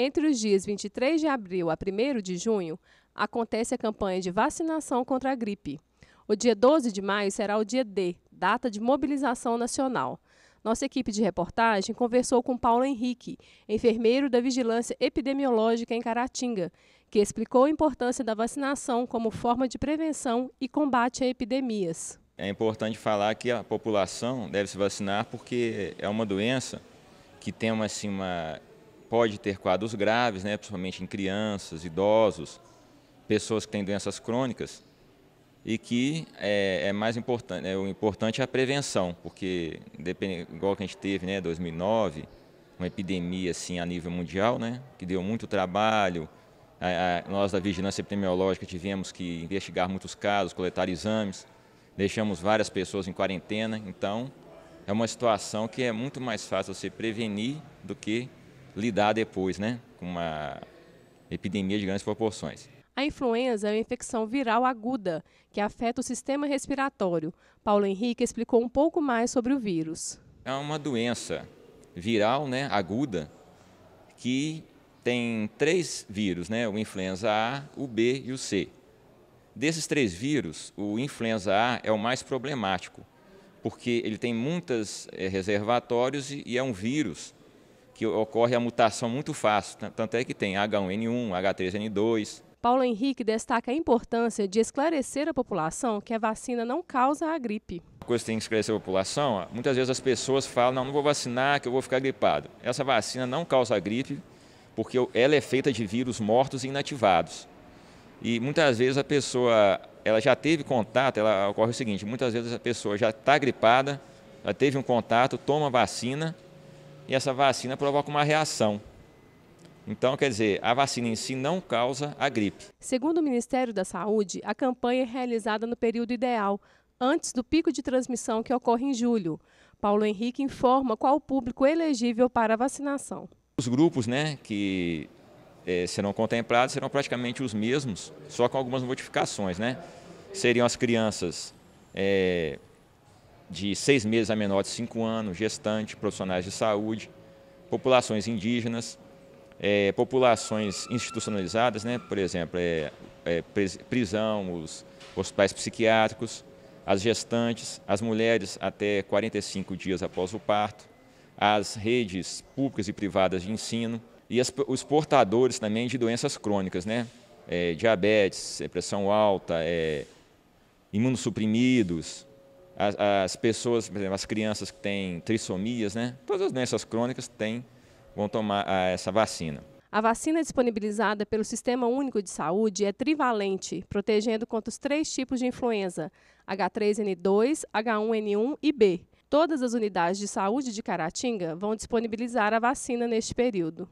Entre os dias 23 de abril a 1 de junho, acontece a campanha de vacinação contra a gripe. O dia 12 de maio será o dia D, data de mobilização nacional. Nossa equipe de reportagem conversou com Paulo Henrique, enfermeiro da Vigilância Epidemiológica em Caratinga, que explicou a importância da vacinação como forma de prevenção e combate a epidemias. É importante falar que a população deve se vacinar porque é uma doença que tem uma, assim, uma pode ter quadros graves, né, principalmente em crianças, idosos, pessoas que têm doenças crônicas, e que é, é mais importante, é, o importante é a prevenção, porque depende, igual que a gente teve, né, 2009, uma epidemia assim a nível mundial, né, que deu muito trabalho. A, a, nós da vigilância epidemiológica tivemos que investigar muitos casos, coletar exames, deixamos várias pessoas em quarentena, então é uma situação que é muito mais fácil você prevenir do que lidar depois né, com uma epidemia de grandes proporções. A influenza é uma infecção viral aguda que afeta o sistema respiratório. Paulo Henrique explicou um pouco mais sobre o vírus. É uma doença viral né, aguda que tem três vírus, né, o influenza A, o B e o C. Desses três vírus, o influenza A é o mais problemático, porque ele tem muitos eh, reservatórios e é um vírus que ocorre a mutação muito fácil, tanto é que tem H1N1, H3N2. Paulo Henrique destaca a importância de esclarecer a população que a vacina não causa a gripe. Uma coisa que tem que esclarecer a população, muitas vezes as pessoas falam, não, não vou vacinar que eu vou ficar gripado. Essa vacina não causa a gripe porque ela é feita de vírus mortos e inativados. E muitas vezes a pessoa, ela já teve contato, ela ocorre o seguinte, muitas vezes a pessoa já está gripada, já teve um contato, toma a vacina, e essa vacina provoca uma reação. Então, quer dizer, a vacina em si não causa a gripe. Segundo o Ministério da Saúde, a campanha é realizada no período ideal, antes do pico de transmissão que ocorre em julho. Paulo Henrique informa qual o público elegível para a vacinação. Os grupos né, que é, serão contemplados serão praticamente os mesmos, só com algumas modificações. Né? Seriam as crianças é, de seis meses a menor de cinco anos, gestantes, profissionais de saúde, populações indígenas, é, populações institucionalizadas, né? por exemplo, é, é, prisão, os hospitais psiquiátricos, as gestantes, as mulheres até 45 dias após o parto, as redes públicas e privadas de ensino e as, os portadores também de doenças crônicas, né? É, diabetes, é, pressão alta, é, imunossuprimidos, as, as pessoas, por exemplo, as crianças que têm trissomias, né? Todas as doenças crônicas têm, vão tomar ah, essa vacina. A vacina disponibilizada pelo Sistema Único de Saúde é trivalente, protegendo contra os três tipos de influenza: H3N2, H1N1 e B. Todas as unidades de saúde de Caratinga vão disponibilizar a vacina neste período.